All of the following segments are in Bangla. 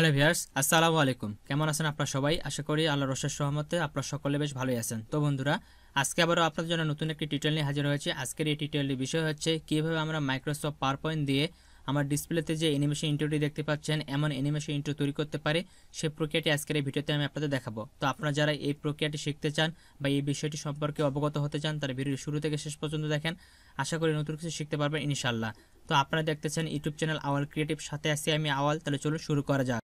হ্যালো ভিয়ার্স আসসালামু আলাইকুম কেমন আছেন আপনারা সবাই আশা করি আল্লাহ রসের সহমতে আপনারা সকলে বেশ ভালোই আছেন তো বন্ধুরা আজকে আবারও আপনাদের জন্য নতুন একটি টিটেল নিয়ে হাজির হয়েছে আজকের এই টিটেলটির বিষয় হচ্ছে কিভাবে আমরা মাইক্রোসফট পাওয়ার পয়েন্ট দিয়ে আমার ডিসপ্লেতে যে অ্যানিমেশন ইন্টুটি দেখতে পাচ্ছেন এমন অ্যানিমেশন ইন্টার তৈরি করতে পারে সে প্রক্রিয়াটি আজকের এই ভিডিওতে আমি আপনাদের দেখাবো তো আপনারা যারা এই প্রক্রিয়াটি শিখতে চান বা এই বিষয়টি সম্পর্কে অবগত হতে চান তারা ভিডিও শুরু থেকে শেষ পর্যন্ত দেখেন আশা করি নতুন কিছু শিখতে পারবেন ইনশাল্লাহ তো আপনারা দেখতেছেন ইউটিউব চ্যানেল আওয়াল ক্রিয়েটিভ সাথে আছি আমি আওয়াল তাহলে চলুন শুরু করা যাক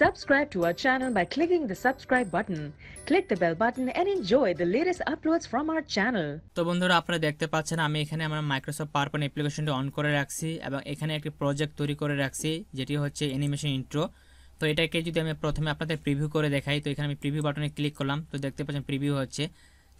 Subscribe to our channel by clicking the subscribe button. Click the bell button and enjoy the latest uploads from our channel. তো বন্ধুরা আপনারা দেখতে পাচ্ছেন আমি এখানে আমার মাইক্রোসফট পাওয়ারপয়েন্ট অ্যাপ্লিকেশনটি অন করে রাখছি এবং এখানে একটি প্রজেক্ট তৈরি করে রাখছি যেটি হচ্ছে অ্যানিমেশন ইন্ট্রো তো এটাকে যদি আমি প্রথমে আপনাদের প্রিভিউ করে দেখাই তো এখানে আমি প্রিভিউ বাটনে ক্লিক করলাম তো দেখতে পাচ্ছেন প্রিভিউ হচ্ছে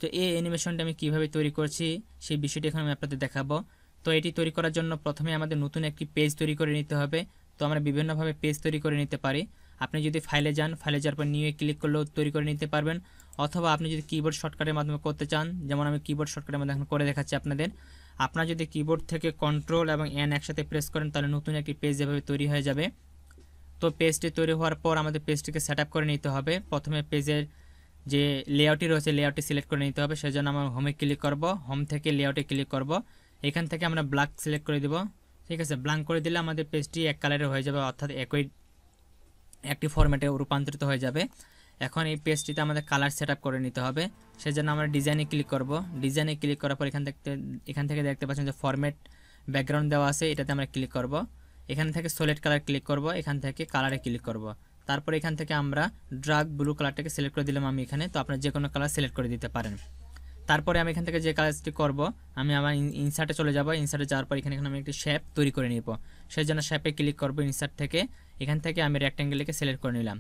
তো এই অ্যানিমেশনটা আমি কীভাবে তৈরি করছি সেই বিষয়টি এখন আমি আপনাদের দেখাবো তো এটি তৈরি করার জন্য প্রথমে আমাদের নতুন একটি পেজ তৈরি করে নিতে হবে তো আমরা বিভিন্নভাবে পেজ তৈরি করে নিতে পারি আপনি যদি ফাইলে যান ফাইলে যাওয়ার পর নিয়ে ক্লিক করলেও তৈরি করে নিতে পারবেন অথবা আপনি যদি কিবোর্ড শর্টকাটের মাধ্যমে করতে চান যেমন আমি কিবোর্ড শর্টকাটের মাধ্যমে এখন করে দেখাচ্ছি আপনাদের আপনারা যদি কিবোর্ড থেকে কন্ট্রোল এবং এন একসাথে প্রেস করেন তাহলে নতুন একটি পেজ এভাবে তৈরি হয়ে যাবে তো পেজটি তৈরি হওয়ার পর আমাদের পেজটিকে সেট করে নিতে হবে প্রথমে পেজের যে লেআউটটি রয়েছে লেআউটটি সিলেক্ট করে নিতে হবে সেজন্য আমরা হোমে ক্লিক করব হোম থেকে লেআউটে ক্লিক করব এখান থেকে আমরা ব্ল্যাক সিলেক্ট করে দেব ঠিক আছে ব্ল্যাঙ্ক করে দিলে আমাদের পেজটি এক কালারের হয়ে যাবে অর্থাৎ একই একটি फर्मेटे রূপান্তরিত হয়ে যাবে এখন এই পেজটিতে আমাদের কালার সেট করে নিতে হবে সেজন্য আমরা ডিজাইনে ক্লিক করব ডিজাইনে ক্লিক করার পর এখান থেকে এখান থেকে দেখতে পাচ্ছেন যে ফরম্যাট ব্যাকগ্রাউন্ড দেওয়া আছে এটাতে আমরা ক্লিক করব এখান থেকে সলিড কালার ক্লিক করব এখান থেকে কালারে ক্লিক করব তারপর এখান থেকে আমরা ড্রাগ ব্লু কালারটাকে সিলেক্ট করে দিলাম আমি এখানে তো আপনার যে কোনো কালার সিলেক্ট করে দিতে পারেন তারপরে আমি এখান থেকে যে কালারটি করব আমি আমার ইনসার্টে চলে যাব ইনসার্টে যাওয়ার পর এখানে এখানে আমি একটি শেপ তৈরি করে নিব সেই জন্য শেপে ক্লিক করব ইনসার্ট থেকে এখান থেকে আমি রেক্ট্যাঙ্গেলকে সিলেক্ট করে নিলাম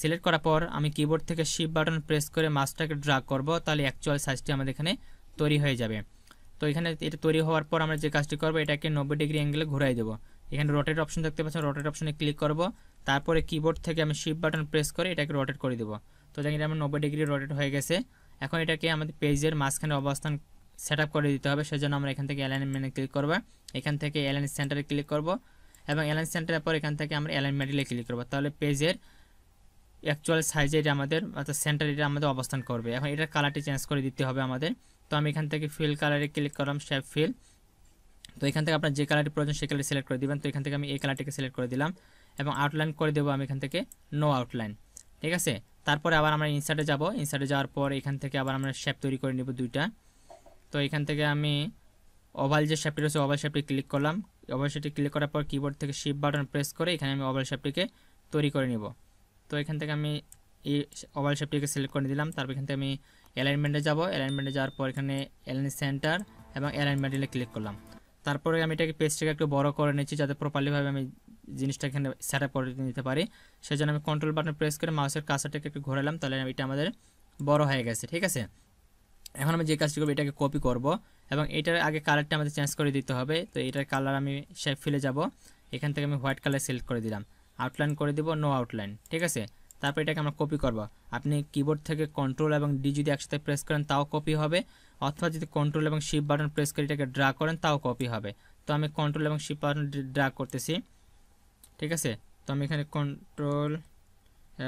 সিলেক্ট করার পর আমি কিবোর্ড থেকে শিপ বাটন প্রেস করে মাছটাকে ড্রাগ করব তাহলে অ্যাকচুয়াল সাইজটি আমাদের এখানে তৈরি হয়ে যাবে তো এখানে এটা তৈরি হওয়ার পর আমরা যে কাজটি করবো এটাকে নব্বই ডিগ্রি অ্যাঙ্গেলে ঘুরাই দেবো এখানে রোটেট অপশন দেখতে পাচ্ছেন রোটেট অপশনে ক্লিক করব তারপরে কিবোর্ড থেকে আমি শিপ বাটন প্রেস করে এটাকে রোটেট করে দেবো তো দেখেন এটা আমার নব্বই ডিগ্রি রোটেট হয়ে গেছে এখন এটাকে আমাদের পেজের মাঝখানে অবস্থান সেট করে দিতে হবে সেজন্য আমরা এখান থেকে অ্যালাইনমেন্টে ক্লিক করবো এখান থেকে অ্যালাইন সেন্টারে ক্লিক করবো এবং অ্যালাইন সেন্টারের পর এখান থেকে আমরা অ্যালাইন মেডিলে ক্লিক করবো তাহলে পেজের অ্যাকচুয়াল সাইজে এটা আমাদের অর্থাৎ সেন্টার এটা আমাদের অবস্থান করবে এখন এটার কালারটি চেঞ্জ করে দিতে হবে আমাদের তো আমি এখান থেকে ফিল কালারে ক্লিক করলাম শেপ ফিল তো এখান থেকে আপনার যে কালারটি প্রয়োজন সেই কালারটি সিলেক্ট করে দেবেন তো এখান থেকে আমি এই কালারটিকে সিলেক্ট করে দিলাম এবং আউটলাইন করে দেবো আমি এখান থেকে নো আউটলাইন ঠিক আছে তারপরে আবার আমরা ইনসার্টে যাব ইনসার্টে যাওয়ার পর এখান থেকে আবার আমরা শেপ তৈরি করে নেব দুইটা তো এখান থেকে আমি ওভাল যে শেপটি রয়েছে ওভাল শেপটি ক্লিক করলাম ওভাল শেপটি ক্লিক করার পর কিবোর্ড থেকে শিপ বাটন প্রেস করে এখানে আমি ওভাল শেপটিকে তৈরি করে নিব তো এখান থেকে আমি এই ওভাল শেপটিকে সিলেক্ট করে দিলাম তারপর এখান থেকে আমি অ্যালাইনমেন্টে যাব অ্যালাইনমেন্টে যাওয়ার পর এখানে অ্যালাইন সেন্টার এবং অ্যালাইনমেন্টে ক্লিক করলাম তারপরে আমি এটাকে পেজটাকে একটু বড় করে নিচ্ছি যাতে প্রপারলিভাবে আমি জিনিসটা এখানে সেট আপ করে নিতে পারি সেই জন্য আমি কন্ট্রোল বাটন প্রেস করে মাউসের কাছাটাকে একটু ঘোরালাম তাহলে এটা আমাদের বড় হয়ে গেছে ঠিক আছে এখন আমি যে কাজটি করবো এটাকে কপি করব এবং এটার আগে কালারটা আমাদের চেঞ্জ করে দিতে হবে তো এটার কালার আমি সে ফেলে যাব এখান থেকে আমি হোয়াইট কালার সিলেক্ট করে দিলাম আউটলাইন করে দিব নো আউটলাইন ঠিক আছে তারপর এটাকে আমরা কপি করব আপনি কিবোর্ড থেকে কন্ট্রোল এবং ডি যদি একসাথে প্রেস করেন তাও কপি হবে অথবা যদি কন্ট্রোল এবং শিপ বাটন প্রেস করে এটাকে ড্রা করেন তাও কপি হবে তো আমি কন্ট্রোল এবং শিপ বাটন ড্রা করতেছি ঠিক আছে তো আমি এখানে কন্ট্রোল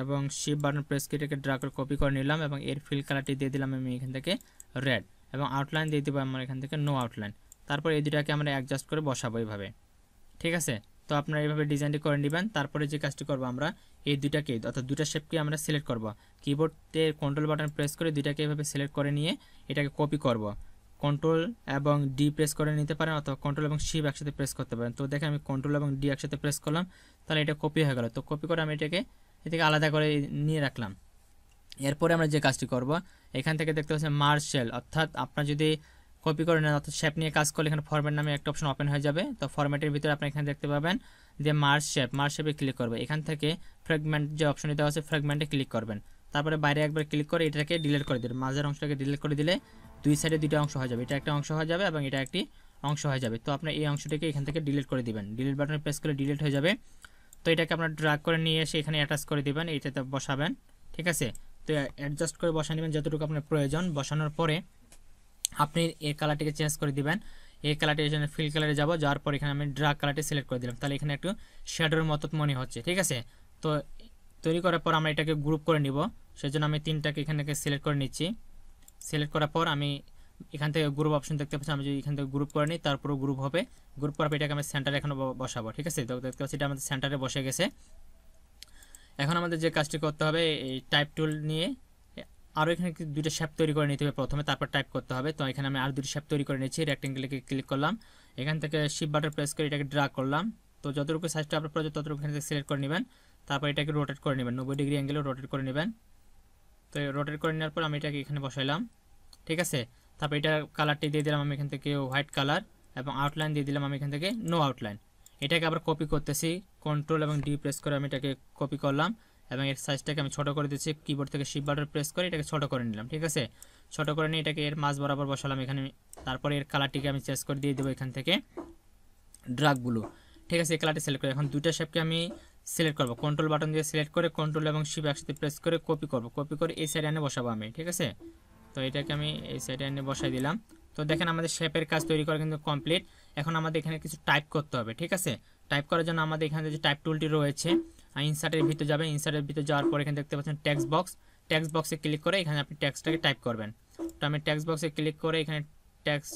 এবং শিপ বাটন প্রেস করে এটাকে ড্রা করে কপি করে নিলাম এবং এর ফিল কালারটি দিয়ে দিলাম আমি এখান থেকে রেড এবং আউটলাইন দিয়ে দেবো আমার এখান থেকে নো আউটলাইন তারপর এই দুটাকে আমরা অ্যাডজাস্ট করে বসাবো এইভাবে ঠিক আছে তো আপনারা এইভাবে ডিজাইনটি করে নেবেন তারপরে যে কাজটি করব আমরা এই দুটাকে অর্থাৎ দুটা শেপকে আমরা সিলেক্ট করব কিবোর্ডে কন্ট্রোল বাটন প্রেস করে দুটাকে এইভাবে সিলেক্ট করে নিয়ে এটাকে কপি করব কন্ট্রোল এবং ডি প্রেস করে নিতে পারেন অথবা কন্ট্রোল এবং শিপ একসাথে প্রেস করতে পারেন তো দেখে আমি কন্ট্রোল এবং ডি একসাথে প্রেস করলাম তাহলে এটা কপি হয়ে গেল তো কপি করে আমি এটাকে এটাকে আলাদা করে নিয়ে রাখলাম এরপরে আমরা যে কাজটি করব এখান থেকে দেখতে পাচ্ছেন মার্শেল অর্থাৎ আপনার যদি কপি করে নেন অর্থাৎ শেপ নিয়ে কাজ করলে এখানে ফরম্যাট নামে একটা অপশন ওপেন হয়ে যাবে তো ফরম্যাটের ভিতরে আপনি এখানে দেখতে পাবেন যে মার্স শেপ মার্স শেপে ক্লিক করবে এখান থেকে ফ্র্যাগমেন্ট যে অপশন দেওয়া আছে ফ্র্যাগমেন্টে ক্লিক করবেন তারপরে বাইরে একবার ক্লিক করে এটাকে ডিলিট করে দিলেন মাঝের অংশটাকে ডিলিট করে দিলে দুই সাইডে দুইটা অংশ হয়ে যাবে এটা একটা অংশ হয়ে যাবে এবং এটা একটি অংশ হয়ে যাবে তো আপনি এই অংশটিকে এখান থেকে ডিলিট করে দিবেন ডিলিট বাটনে প্রেস করলে ডিলিট হয়ে যাবে তো এটাকে আপনার ড্রাগ করে নিয়ে এসে এখানে অ্যাটাচ করে দেবেন এইটাতে বসাবেন ঠিক আছে তো অ্যাডজাস্ট করে বসা নেবেন যতটুকু আপনার প্রয়োজন বসানোর পরে আপনি এই কালারটিকে চেঞ্জ করে দিবেন এই কালারটি এখানে ফিল কালারে যাবো যাওয়ার পর এখানে আমি ড্রাগ কালারটি সিলেক্ট করে দিলাম তাহলে এখানে একটু শ্যাডোর মতো মনে হচ্ছে ঠিক আছে তো তৈরি করার পর আমরা এটাকে গ্রুপ করে নিব সেজন্য আমি তিনটাকে এখানে সিলেক্ট করে নিচ্ছি সিলেক্ট করার পর আমি এখান থেকে গ্রুপ অপশন দেখতে পাচ্ছি আমি যদি এখান থেকে গ্রুপ করে নিই তারপরে গ্রুপ হবে গ্রুপ করার পর এটাকে আমি সেন্টারে এখন বসাবো ঠিক আছে তো দেখতে পাচ্ছি এটা আমাদের সেন্টারে বসে গেছে এখন আমাদের যে কাজটি করতে হবে এই টাইপ টুল নিয়ে আরও এখানে দুইটা শ্যাপ তৈরি করে নিতে হবে প্রথমে তারপর টাইপ করতে হবে তো এখানে আমি আর দুটো শ্যাপ তৈরি করে নিয়েছি রেক্টেঙ্গেলকে ক্লিক করলাম এখান থেকে শিপ বাটার প্রেস করে এটাকে ড্রা করলাম তো যতটুকু সাইজটা আপনার প্রয়োজন ততটুকু এখান থেকে সিলেক্ট করে নেবেন তারপর এটাকে রোটেট করে নেবেন নব্বই ডিগ্রি অ্যাঙ্গেলও রোটেট করে নেবেন তো রোটেট করে নেওয়ার পর আমি এটাকে এখানে বসাইলাম ঠিক আছে তারপর এটা কালারটি দিয়ে দিলাম আমি এখান থেকে হোয়াইট কালার এবং আউটলাইন দিয়ে দিলাম আমি এখান থেকে নো আউটলাইন এটাকে আবার কপি করতেছি কন্ট্রোল এবং ডি প্রেস করে আমি এটাকে কপি করলাম এবং এর সাইজটাকে আমি ছোটো করে দিচ্ছি কিবোর্ড থেকে শিপ বাটার প্রেস করে এটাকে ছোটো করে নিলাম ঠিক আছে ছোটো করে নিয়ে এটাকে এর মাছ বরাবর বসালাম এখানে তারপরে এর কালারটিকে আমি চেঞ্জ করে দিয়ে দেবো এখান থেকে ড্রাগ ব্লু ঠিক আছে এই কালারটি সিলেক্ট করে এখন দুইটা শেপকে আমি সিলেক্ট করবো কন্ট্রোল বাটন দিয়ে সিলেক্ট করে কন্ট্রোল এবং শিপ একসাথে প্রেস করে কপি করবো কপি করে এই সাইডে এনে বসাবো আমি ঠিক আছে তো এটাকে আমি এই সাইডে এনে বসাই দিলাম তো দেখেন আমাদের শেপের কাজ তৈরি করা কিন্তু কমপ্লিট এখন আমাদের এখানে কিছু টাইপ করতে হবে ঠিক আছে টাইপ করার জন্য আমাদের এখানে যে টাইপ টুলটি রয়েছে ইনসার্টের ভিতরে যাবেন ইনসার্টের ভিতরে যাওয়ার পর এখানে দেখতে পাচ্ছেন ট্যাক্স বক্স ট্যাক্স বক্সে ক্লিক করে এখানে আপনি ট্যাক্সটাকে টাইপ করবেন তো আমি ট্যাক্স বক্সে ক্লিক করে এখানে ট্যাক্স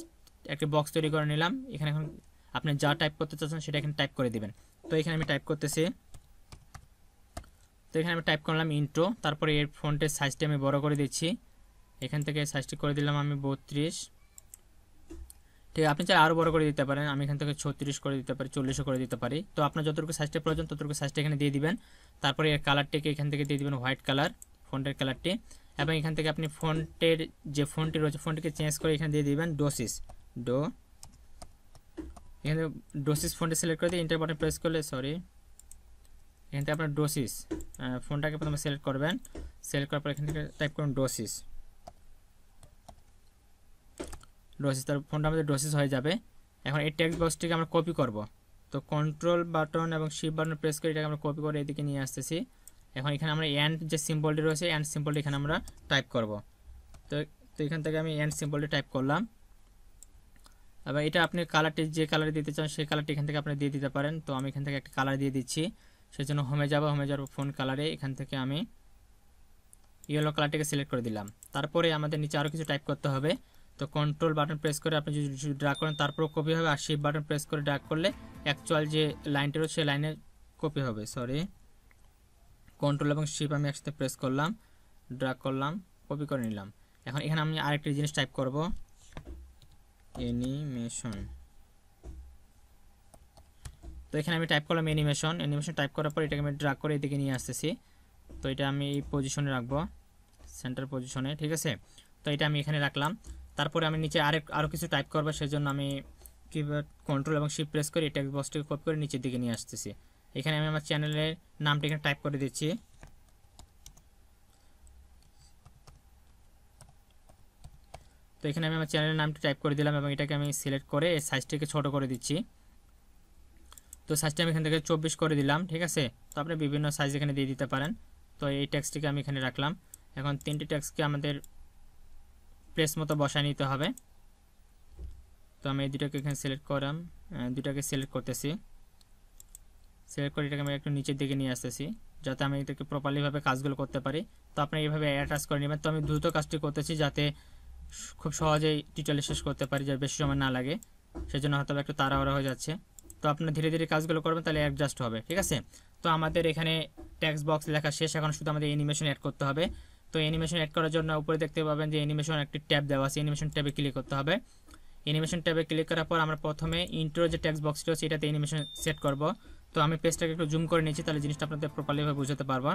একটা বক্স তৈরি করে নিলাম এখানে এখন আপনি যা টাইপ করতে চাচ্ছেন সেটা এখানে টাইপ করে দেবেন তো এখানে আমি টাইপ করতেছি তো এখানে আমি টাইপ করলাম ইন্ট্রো তারপরে এর ফোনটের সাইজটা আমি বড় করে দিচ্ছি এখান থেকে সাইজটি করে দিলাম আমি বত্রিশ ঠিক আছে আপনি চাই আরও বড় করে দিতে পারেন আমি এখান থেকে ছত্রিশ করে দিতে পারি চল্লিশও করে দিতে পারি তো আপনার যতটুকু সাইজটা প্রয়োজন ততটুকু সাইজটা এখানে দিয়ে দিবেন তারপরে এর কালারটিকে এখান থেকে দিয়ে দিবেন হোয়াইট কালার ফোনটের কালারটি এবং এখান থেকে আপনি ফোনটের যে ফোনটি রয়েছে ফোনটিকে চেঞ্জ করে এখানে দিয়ে দিবেন ডোসিস ডো এখানে ডোসিস ফোনটি সিলেক্ট করে দিয়ে ইন্টার বাটন প্রেস করলে সরি এখান থেকে আপনার ডোসিস ফোনটাকে প্রথমে সিলেক্ট করবেন সিলেক্ট করার পর এখান থেকে টাইপ করুন ডোসিস ডোসেস তার ফোনটা আমাদের ডোসেস হয়ে যাবে এখন এই টেক্সট বক্সটিকে আমরা কপি করব তো কন্ট্রোল বাটন এবং শিপ বাটন প্রেস করে এটাকে আমরা কপি করে এদিকে নিয়ে আসতেছি এখন এখানে আমরা অ্যান্ড যে সিম্বলটি রয়েছে অ্যান্ড সিম্পলটি এখানে আমরা টাইপ করব তো তো এখান থেকে আমি অ্যান্ড সিম্পলটি টাইপ করলাম এবার এটা আপনি কালারটি যে কালার দিতে চান সেই কালারটি এখান থেকে আপনি দিয়ে দিতে পারেন তো আমি এখান থেকে একটা কালার দিয়ে দিচ্ছি সেই জন্য হোমে যাবো হোমে যাওয়ার ফোন কালারে এখান থেকে আমি ইয়েলো কালারটিকে সিলেক্ট করে দিলাম তারপরে আমাদের নিচে আরও কিছু টাইপ করতে হবে তো কন্ট্রোল বাটন প্রেস করে আপনি যদি ড্রাগ করেন তারপরও কপি হবে আর শিফট বাটন প্রেস করে ড্রাক করলে অ্যাকচুয়াল যে লাইনটা রয়েছে সেই লাইনে কপি হবে সরি কন্ট্রোল এবং শিপ আমি একসাথে প্রেস করলাম ড্রাগ করলাম কপি করে নিলাম এখন এখানে আমি আরেকটি জিনিস টাইপ করব অ্যানিমেশন তো এখানে আমি টাইপ করলাম অ্যানিমেশন অ্যানিমেশন টাইপ করার পর এটাকে আমি ড্রাগ করে এদিকে নিয়ে আসতেছি তো এটা আমি এই পজিশনে রাখবো সেন্টার পজিশনে ঠিক আছে তো এটা আমি এখানে রাখলাম তারপরে আমি নিচে আরেক আরও কিছু টাইপ করবো সেজন্য আমি কিবোর্ড কন্ট্রোল এবং শিপ প্রেস করে এটা বক্সটাকে কপি করে নিচের দিকে নিয়ে আসতেছি এখানে আমি আমার চ্যানেলের নামটি এখানে টাইপ করে দিচ্ছি তো এখানে আমি আমার চ্যানেলের নামটি টাইপ করে দিলাম এবং এটাকে আমি সিলেক্ট করে এই সাইজটিকে ছোটো করে দিচ্ছি তো সাইজটা আমি এখান থেকে চব্বিশ করে দিলাম ঠিক আছে তো আপনি বিভিন্ন সাইজ এখানে দিয়ে দিতে পারেন তো এই ট্যাক্সটিকে আমি এখানে রাখলাম এখন তিনটি ট্যাক্সকে আমাদের প্লেস মতো বসায় নিতে হবে তো আমি এই দুটাকে এখানে সিলেক্ট করাম দুটাকে সিলেক্ট করতেছি সিলেক্ট করে এটাকে আমি একটু নিচের দিকে নিয়ে আসতেছি যাতে আমি এটাকে প্রপারলিভাবে কাজগুলো করতে পারি তো আপনি এইভাবে অ্যাটাচ করে নেবেন তো আমি দ্রুত কাজটি করতেছি যাতে খুব সহজেই টিউটোরিয়াল শেষ করতে পারি যার বেশি সময় না লাগে সেজন্য হয়তো একটু তাড়াহড়া হয়ে যাচ্ছে তো আপনার ধীরে ধীরে কাজগুলো করবেন তাহলে অ্যাডজাস্ট হবে ঠিক আছে তো আমাদের এখানে ট্যাক্স বক্স লেখা শেষ এখন শুধু আমাদের অ্যানিমেশন অ্যাড করতে হবে তো অ্যানিমেশন অ্যাড করার জন্য উপরে দেখতে পাবেন যে অ্যানিমেশন একটি ট্যাব দেওয়া আছে অ্যানিমেশন ট্যাবে ক্লিক করতে হবে অ্যানিমেশন ট্যাবে ক্লিক করার পর আমরা প্রথমে ইন্ট্রো যে ট্যাক্স বক্সটি আছে এটাতে অ্যানিমেশন সেট করব তো আমি পেজটাকে একটু জুম করে নিয়েছি তাহলে জিনিসটা আপনাদের প্রপারলিভাবে বুঝতে পারবো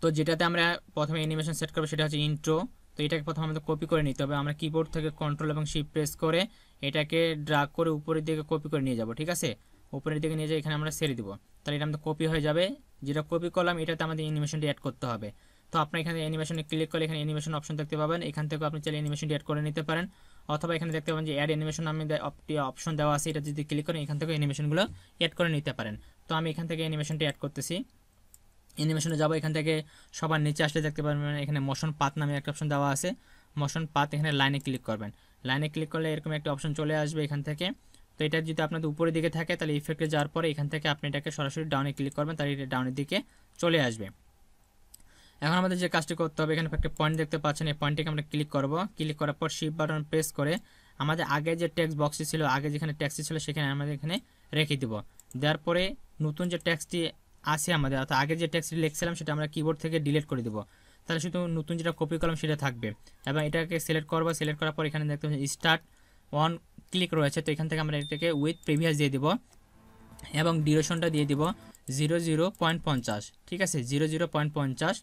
তো যেটাতে আমরা প্রথমে অ্যানিমেশন সেট করবো সেটা হচ্ছে ইন্ট্রো তো এটাকে প্রথমে আমাদের কপি করে নিতে হবে আমরা কিবোর্ড থেকে কন্ট্রোল এবং শিপ প্রেস করে এটাকে ড্রাগ করে উপরের দিকে কপি করে নিয়ে যাব ঠিক আছে উপরের দিকে নিয়ে যাই এখানে আমরা সেরে দিব তাহলে এটা আমাদের কপি হয়ে যাবে যেটা কপি করলাম এটাতে আমাদের অ্যানিমেশনটি অ্যাড করতে হবে তো আপনার এখানে অ্যানিমেশনে ক্লিক করলে এখানে অ্যানিমেশন অপশন দেখতে পাবেন এখান থেকে আপনি চাইলে অ্যানিমেশনটি অ্যাড করে নিতে পারেন অথবা এখানে দেখতে পাবেন যে অ্যাড অ্যানিমেশন আমি অপশন দেওয়া আছে এটা যদি ক্লিক করেন এখান থেকে অ্যানিমেশনগুলো অ্যাড করে নিতে পারেন তো আমি এখান থেকে অ্যানিমেশনটি অ্যাড করতেছি অ্যানিমেশনে যাবো এখান থেকে সবার নিচে আসলে দেখতে পারবেন মানে এখানে মোশন পাত নামে একটা অপশন দেওয়া আছে মোশন পাত এখানে লাইনে ক্লিক করবেন লাইনে ক্লিক করলে এরকম একটা অপশন চলে আসবে এখান থেকে তো এটা যদি আপনাদের উপরের দিকে থাকে তাহলে ইফেক্টে যাওয়ার পরে এখান থেকে আপনি এটাকে সরাসরি ডাউনে ক্লিক করবেন তাহলে এটা ডাউনের দিকে চলে আসবে এখন আমাদের যে কাজটি করতে হবে এখানে একটা পয়েন্ট দেখতে পাচ্ছেন এই পয়েন্টটিকে আমরা ক্লিক করব ক্লিক করার পর শিপ বাটন প্রেস করে আমাদের আগে যে ট্যাক্স বক্সটি ছিল আগে যেখানে ট্যাক্সি ছিল সেখানে আমাদের এখানে রেখে দিব দেওয়ার পরে নতুন যে ট্যাক্সটি আসে আমাদের অর্থাৎ আগে যে ট্যাক্সটি লিখছিলাম সেটা আমরা কিবোর্ড থেকে ডিলিট করে দেবো তাহলে শুধু নতুন যেটা কপি কলম সেটা থাকবে এবং এটাকে সিলেক্ট করবো সিলেক্ট করার পর এখানে দেখতে স্টার্ট অন ক্লিক রয়েছে তো এখান থেকে আমরা এটাকে উইথ প্রিভিয়াস দিয়ে দিব এবং ডিউরেশনটা দিয়ে দিব জিরো জিরো পয়েন্ট পঞ্চাশ ঠিক আছে জিরো জিরো পয়েন্ট পঞ্চাশ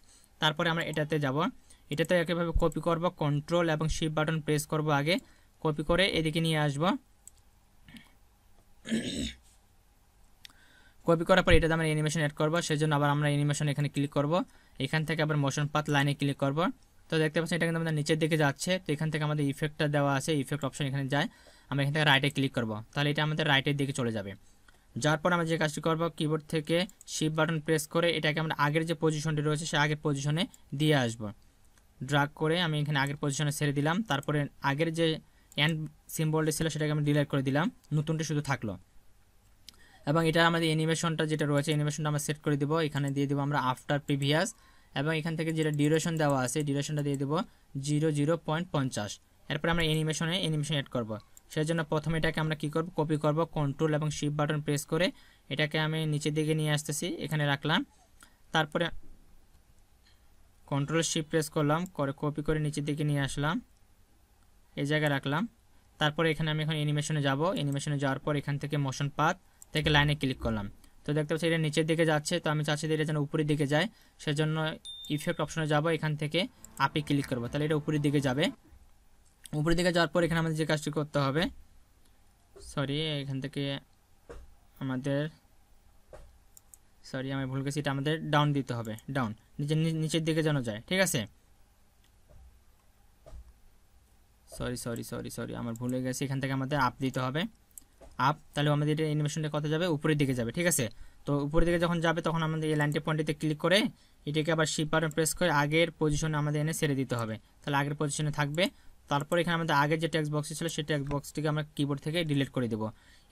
তারপরে আমরা এটাতে যাব এটাতে একেভাবে কপি করব কন্ট্রোল এবং শিপ বাটন প্রেস করব আগে কপি করে এদিকে নিয়ে আসব কপি করার পর এটাতে আমরা অ্যানিমেশন অ্যাড করবো সেজন্য আবার আমরা অ্যানিমেশন এখানে ক্লিক করব এখান থেকে আবার মোশন পাথ লাইনে ক্লিক করব তো দেখতে পাচ্ছেন এটা কিন্তু আমাদের নিচের দিকে যাচ্ছে তো এখান থেকে আমাদের ইফেক্টটা দেওয়া আছে ইফেক্ট অপশন এখানে যায় আমরা এখান থেকে রাইটে ক্লিক করব তাহলে এটা আমাদের রাইটের দিকে চলে যাবে যার পর আমরা যে কাজটি করবো কিবোর্ড থেকে শিফট বাটন প্রেস করে এটাকে আমরা আগের যে পজিশনটি রয়েছে সে আগের পজিশনে দিয়ে আসব ড্রাগ করে আমি এখানে আগের পজিশনে ছেড়ে দিলাম তারপরে আগের যে অ্যান্ড সিম্বলটি ছিল সেটাকে আমি ডিলেট করে দিলাম নতুনটি শুধু থাকলো এবং এটা আমাদের অ্যানিমেশনটা যেটা রয়েছে অ্যানিমেশনটা আমরা সেট করে দেবো এখানে দিয়ে দেবো আমরা আফটার প্রিভিয়াস এবং এখান থেকে যেটা ডিউরেশন দেওয়া আছে ডিউরেশনটা দিয়ে দেবো জিরো জিরো পয়েন্ট পঞ্চাশ এরপরে আমরা অ্যানিমেশনে অ্যানিমেশন অ্যাড করবো সেজন্য প্রথমে এটাকে আমরা কি করব কপি করব কন্ট্রোল এবং শিফট বাটন প্রেস করে এটাকে আমি নিচের দিকে নিয়ে আসতেছি এখানে রাখলাম তারপরে কন্ট্রোল শিফট প্রেস করলাম করে কপি করে নিচের দিকে নিয়ে আসলাম এই জায়গায় রাখলাম তারপরে এখানে আমি এখন অ্যানিমেশনে যাব অ্যানিমেশনে যাওয়ার পর এখান থেকে মোশন পাথ থেকে লাইনে ক্লিক করলাম তো দেখতে পাচ্ছি এটা নিচের দিকে যাচ্ছে তো আমি চাচ্ছি এটা যেন উপরের দিকে যায় সেজন্য ইফেক্ট অপশনে যাব এখান থেকে আপে ক্লিক করব তাহলে এটা উপরের দিকে যাবে উপরের দিকে যাওয়ার পর এখানে আমাদের যে কাজটি করতে হবে সরি এখান থেকে আমাদের সরি আমি ভুল গেছি এটা আমাদের ডাউন দিতে হবে ডাউন নিচের নিচের দিকে যেন যায় ঠিক আছে সরি সরি সরি সরি আমার ভুলে গেছে এখান থেকে আমাদের আপ দিতে হবে আপ তাহলে আমাদের এটা ইনভেশনটা কত যাবে উপরের দিকে যাবে ঠিক আছে তো উপরের দিকে যখন যাবে তখন আমাদের এই লাইনটি পয়েন্টটিতে ক্লিক করে এটাকে আবার শিপার প্রেস করে আগের পজিশনে আমাদের এনে ছেড়ে দিতে হবে তাহলে আগের পজিশনে থাকবে তারপর এখানে আমাদের আগে যে টেক্সট বক্সটি ছিল সেই টেক্সট বক্সটিকে আমরা কিবোর্ড থেকে ডিলিট করে দেবো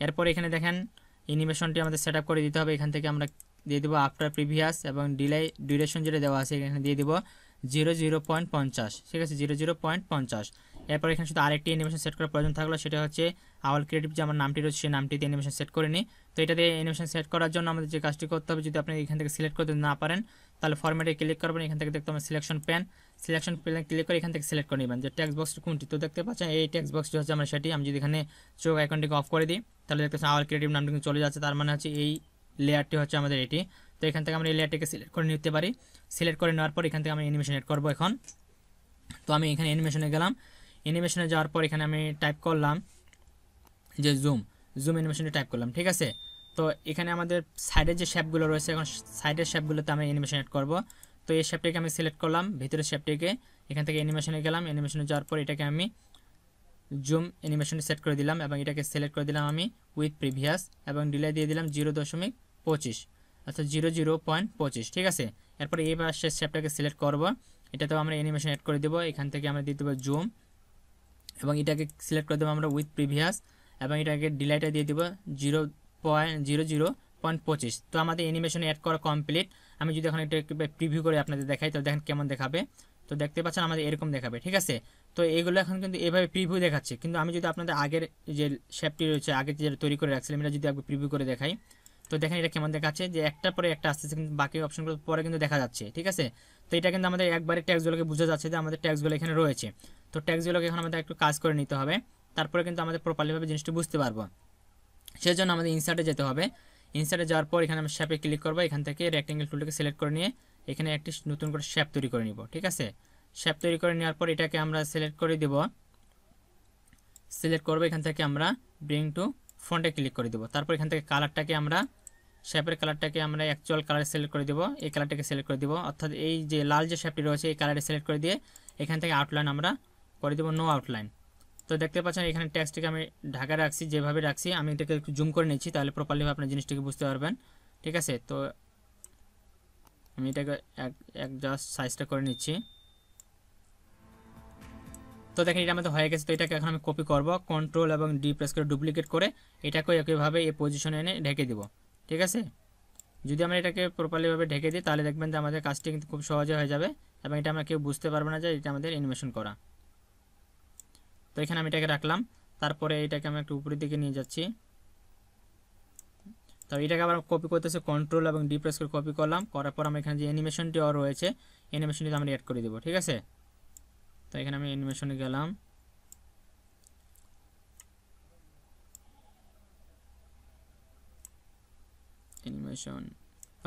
এরপর এখানে দেখেন অ্যানিমেশনটি আমাদের সেট করে দিতে হবে এখান থেকে আমরা দিয়ে দেবো আফটার প্রিভিয়াস এবং ডিলাই ডিউরেশন যেটা দেওয়া আছে এখানে দিয়ে দেবো জিরো জিরো পয়েন্ট পঞ্চাশ ঠিক আছে জিরো জিরো পয়েন্ট পঞ্চাশ এরপর এখানে শুধু আরেকটি অ্যানিমেশন সেট করার প্রয়োজন থাকলো সেটা হচ্ছে আওয়াল ক্রিয়েটিভ যে আমার নামটি রয়েছে সেই নামটিতে অ্যানিমেশন সেট করে নিই তো এটাতে অ্যানিমেশন সেট করার জন্য আমাদের যে কাজটি করতে হবে যদি আপনি এখান থেকে সিলেক্ট করতে না পারেন তাহলে ফর্মেটে ক্লিক করবেন এখান থেকে দেখতে আমার selection pane selection plane click করে এখান থেকে সিলেক্ট করে নেবেন যে ট্যাক্স বক্সটি কোনটি তো দেখতে পাচ্ছেন এই ট্যাক্স বক্সটি হচ্ছে আমরা সেটি আমি যদি এখানে চোখ অ্যাকাউন্টটিকে অফ করে দিই তাহলে দেখতে পাচ্ছেন আওয়ার ক্রিয়েটিভ নামটি চলে যাচ্ছে তার মানে হচ্ছে এই লেয়ারটি হচ্ছে আমাদের এটি তো এখান থেকে আমরা এই লেয়ারটিকে সিলেক্ট করে নিতে পারি সিলেক্ট করে নেওয়ার পর এখান থেকে আমি অ্যানিমেশন এড করবো এখন তো আমি এখানে অ্যানিমেশনে গেলাম অ্যানিমেশনে যাওয়ার পর এখানে আমি টাইপ করলাম যে জুম জুম অ্যানিমেশনটি টাইপ করলাম ঠিক আছে তো এখানে আমাদের সাইডের যে শ্যাপগুলো রয়েছে এখন সাইডের শেপগুলোতে আমি অ্যানিমেশন এড করবো তো এই শেপটিকে আমি সিলেক্ট করলাম ভিতরের শেপটিকে এখান থেকে অ্যানিমেশনে গেলাম অ্যানিমেশনে যাওয়ার পর এটাকে আমি জুম অ্যানিমেশনে সেট করে দিলাম এবং এটাকে সিলেক্ট করে দিলাম আমি উইথ প্রিভিয়াস এবং ডিলে দিয়ে দিলাম জিরো দশমিক পঁচিশ অর্থাৎ জিরো জিরো পয়েন্ট পঁচিশ ঠিক আছে এরপরে এইবার পাশে শেপটাকে সিলেক্ট করব এটাতেও আমরা অ্যানিমেশন অ্যাড করে দেবো এখান থেকে আমরা দিয়ে দেবো জুম এবং এটাকে সিলেক্ট করে দেবো আমরা উইথ প্রিভিয়াস এবং এটাকে ডিলাইটা দিয়ে দেবো zero point zero zero point পঁচিশ তো আমাদের অ্যানিমেশন অ্যাড করা কমপ্লিট আমি যদি এখন এটা একটু প্রিভিউ করে আপনাদের দেখাই তাহলে দেখেন কেমন দেখাবে তো দেখতে পাচ্ছেন আমাদের এরকম দেখাবে ঠিক আছে তো এগুলো এখন কিন্তু এভাবে প্রিভিউ দেখাচ্ছে কিন্তু আমি যদি আপনাদের আগের যে শেপটি রয়েছে আগে যে তৈরি করে রাখছিলাম এটা যদি একবার প্রিভিউ করে দেখাই তো দেখেন এটা কেমন দেখাচ্ছে যে একটা পরে একটা আসতেছে কিন্তু বাকি অপশনগুলো পরে কিন্তু দেখা যাচ্ছে ঠিক আছে তো এটা কিন্তু আমাদের একবারে ট্যাক্সগুলোকে বোঝা যাচ্ছে যে আমাদের ট্যাক্সগুলো এখানে রয়েছে তো ট্যাক্সগুলোকে এখন আমাদের একটু কাজ করে নিতে হবে তারপরে কিন্তু আমাদের প্রপারলিভাবে জিনিসটা বুঝতে পারবো সেজন্য আমাদের ইনসার্টে যেতে হবে ইনসাইডে যাওয়ার পর এখানে আমি শ্যাপে ক্লিক করবো এখান থেকে রেক্টেঙ্গেল টুলটাকে সিলেক্ট করে নিয়ে এখানে একটি নতুন করে শ্যাপ তৈরি করে নিব ঠিক আছে শ্যাপ তৈরি করে নেওয়ার পর এটাকে আমরা সিলেক্ট করে দেব সিলেক্ট করবো এখান থেকে আমরা ব্রিং টু ফ্রন্টে ক্লিক করে দেবো তারপর এখান থেকে কালারটাকে আমরা শ্যাপের কালারটাকে আমরা অ্যাকচুয়াল কালার সিলেক্ট করে দেবো এই কালারটাকে সিলেক্ট করে দেবো অর্থাৎ এই যে লাল যে শ্যাপটি রয়েছে এই কালারটি সিলেক্ট করে দিয়ে এখান থেকে আউটলাইন আমরা করে দেবো নো আউটলাইন তো দেখতে পাচ্ছেন এখানে ট্যাক্সটিকে আমি ঢাকা রাখছি যেভাবে রাখছি আমি এটাকে একটু জুম করে নিচ্ছি তাহলে প্রপারলিভাবে আপনার জিনিসটিকে বুঝতে পারবেন ঠিক আছে তো আমি এটাকে এক এক জাস্ট সাইজটা করে নিচ্ছি তো দেখেন এটা আমাদের হয়ে গেছে তো এটাকে এখন আমি কপি করব কন্ট্রোল এবং ডি প্রেস করে ডুপ্লিকেট করে এটাকে একইভাবে এই পজিশনে এনে ঢেকে দেব ঠিক আছে যদি আমরা এটাকে প্রপারলিভাবে ঢেকে দিই তাহলে দেখবেন যে আমাদের কাজটি কিন্তু খুব সহজে হয়ে যাবে এবং এটা আমরা কেউ বুঝতে পারবে না যে এটা আমাদের অ্যানিমেশন করা তো এখানে আমি এটাকে রাখলাম তারপরে এটাকে আমি একটু উপরের দিকে নিয়ে যাচ্ছি তো এটাকে আবার কপি করতেছে কন্ট্রোল এবং ডিপ্রেস করে কপি করলাম করার পর আমার এখানে যে অ্যানিমেশনটি রয়েছে অ্যানিমেশনটি আমি অ্যাড করে দেবো ঠিক আছে তো এখানে আমি অ্যানিমেশনে গেলাম অ্যানিমেশন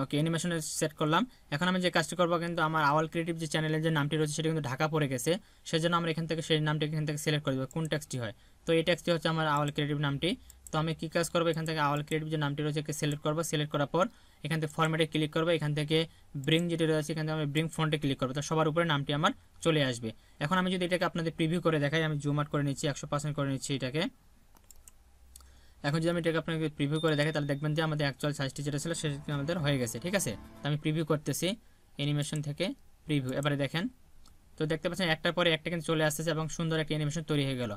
ওকে অ্যানিমেশনে সেট করলাম এখন আমি যে কাজটি করবো কিন্তু আমার আওয়াল ক্রিয়েটিভ যে চ্যানেলের যে নামটি রয়েছে সেটা কিন্তু ঢাকা পড়ে গেছে সেজন্য আমরা এখান থেকে সেই নামটি এখান থেকে সিলেক্ট করে দেবো কোন ট্যাক্সটি হয় তো এই ট্যাক্সটি হচ্ছে আমার আওয়াল ক্রিয়েটিভ নামটি তো আমি কী কাজ করবো এখান থেকে আওয়াল ক্রিয়েটিভ যে নামটি রয়েছে সিলেক্ট করবো সিলেক্ট করার পর এখান থেকে ফরম্যাটে ক্লিক করবো এখান থেকে ব্রিং যেটি রয়েছে এখান থেকে আমি ব্রিং ফন্টে ক্লিক করবো তো সবার উপরে নামটি আমার চলে আসবে এখন আমি যদি এটাকে আপনাদের প্রিভিউ করে দেখাই আমি জুম আউট করে নিচ্ছি একশো করে নিচ্ছি এটাকে এখন যদি আমি এটাকে আপনাকে প্রিভিউ করে দেখে তাহলে দেখবেন যে আমাদের অ্যাকচুয়াল সাইজটি যেটা ছিল সেটি আমাদের হয়ে গেছে ঠিক আছে তো আমি প্রিভিউ করতেছি অ্যানিমেশন থেকে প্রিভিউ এবারে দেখেন তো দেখতে পাচ্ছেন একটার পরে একটা কিন্তু চলে আসতেছে এবং সুন্দর একটা অ্যানিমেশন তৈরি হয়ে গেল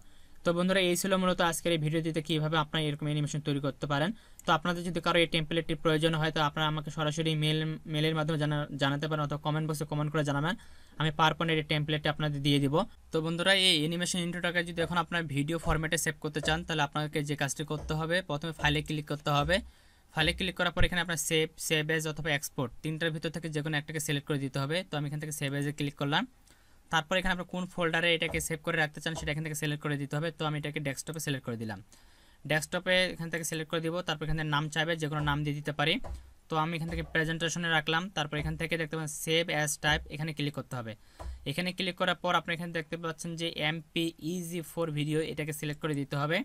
তো বন্ধুরা এই ছিল মূলত আজকের এই ভিডিওটিতে কীভাবে আপনার এরকম অ্যানিমেশন তৈরি করতে পারেন তো আপনাদের যদি কারো এই টেম্পলেটটির প্রয়োজন হয় তো আপনারা আমাকে সরাসরি মেল মেলের মাধ্যমে জানা জানাতে পারেন অথবা কমেন্ট বক্সে কমেন্ট করে জানাবেন আমি পারপনের এই টেম্পলেটটি আপনাদের দিয়ে দিব তো বন্ধুরা এই অ্যানিমেশন ইন্ট্রোটাকে যদি এখন আপনার ভিডিও ফরম্যাটে সেভ করতে চান তাহলে আপনাকে যে কাজটি করতে হবে প্রথমে ফাইলে ক্লিক করতে হবে ফাইলে ক্লিক করার পর এখানে আপনার সেভ সেভ এজ অথবা এক্সপোর্ট তিনটার ভিতর থেকে যে কোনো একটাকে সিলেক্ট করে দিতে হবে তো আমি এখান থেকে সেভ এজে ক্লিক করলাম তারপর এখানে আমরা কোন ফোল্ডারে এটাকে সেভ করে রাখতে চান সেটা এখান থেকে সিলেক্ট করে দিতে হবে তো আমি এটাকে ডেস্কটপে সিলেক্ট করে দিলাম ডেস্কটপে এখান থেকে সিলেক্ট করে দিব তারপর এখানে নাম চাইবে যে কোনো নাম দিয়ে দিতে পারি তো আমি এখান থেকে প্রেজেন্টেশনে রাখলাম তারপর এখান থেকে দেখতে পাচ্ছেন সেভ অ্যাজ টাইপ এখানে ক্লিক করতে হবে এখানে ক্লিক করার পর আপনি এখানে দেখতে পাচ্ছেন যে এমপি ইজি ফোর ভিডিও এটাকে সিলেক্ট করে দিতে হবে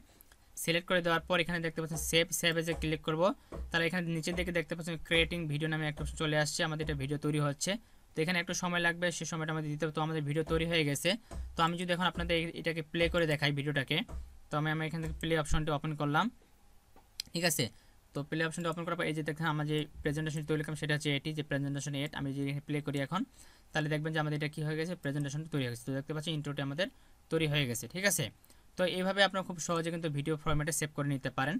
সিলেক্ট করে দেওয়ার পর এখানে দেখতে পাচ্ছেন সেভ সেভে যে ক্লিক করবো তাহলে এখানে নিচের দিকে দেখতে পাচ্ছেন ক্রিয়েটিং ভিডিও নামে একটা চলে আসছে আমাদের এটা ভিডিও তৈরি হচ্ছে তো এখানে একটু সময় লাগবে সে সময়টা আমাদের দিতে হবে তো আমাদের ভিডিও তৈরি হয়ে গেছে তো আমি যদি এখন আপনাদের এটাকে প্লে করে দেখাই ভিডিওটাকে তো আমি আমি এখান থেকে প্লে অপশনটি ওপেন করলাম ঠিক আছে তো প্লে অপশনটা ওপেন করার পর এই যে দেখেন আমার যে প্রেজেন্টেশন তৈরি করলাম সেটা হচ্ছে এটি যে প্রেজেন্টেশন এট আমি যদি প্লে করি এখন তাহলে দেখবেন যে আমাদের এটা কী হয়ে গেছে প্রেজেন্টেশনটা তৈরি হয়ে গেছে তো দেখতে পাচ্ছি ইন্টারটি আমাদের তৈরি হয়ে গেছে ঠিক আছে তো এইভাবে আপনারা খুব সহজে কিন্তু ভিডিও ফর্ম্যাটে সেভ করে নিতে পারেন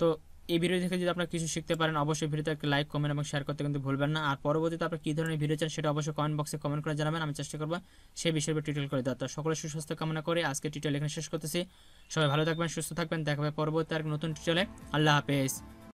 তো এই ভিডিও থেকে যদি আপনারা কিছু শিখতে পারেন অবশ্যই ভিডিওতে একটা লাইক কমেন্ট এবং শেয়ার করতে কিন্তু ভুলবেন না আর পরবর্তীতে আপনারা কী ধরনের ভিডিও চান সেটা অবশ্যই কমেন্ট বক্সে কমেন্ট করে জানাবেন আমি চেষ্টা করবো সেই বিষয়ে উপর টিটেল করে দেওয়া তো সকলে সুস্বাস্থ্য কামনা করে আজকে টিটেল এখানে শেষ করতেছি সবাই ভালো থাকবেন সুস্থ থাকবেন দেখা হবে পরবর্তী আর নতুন টিটেলে আল্লাহ হাফেজ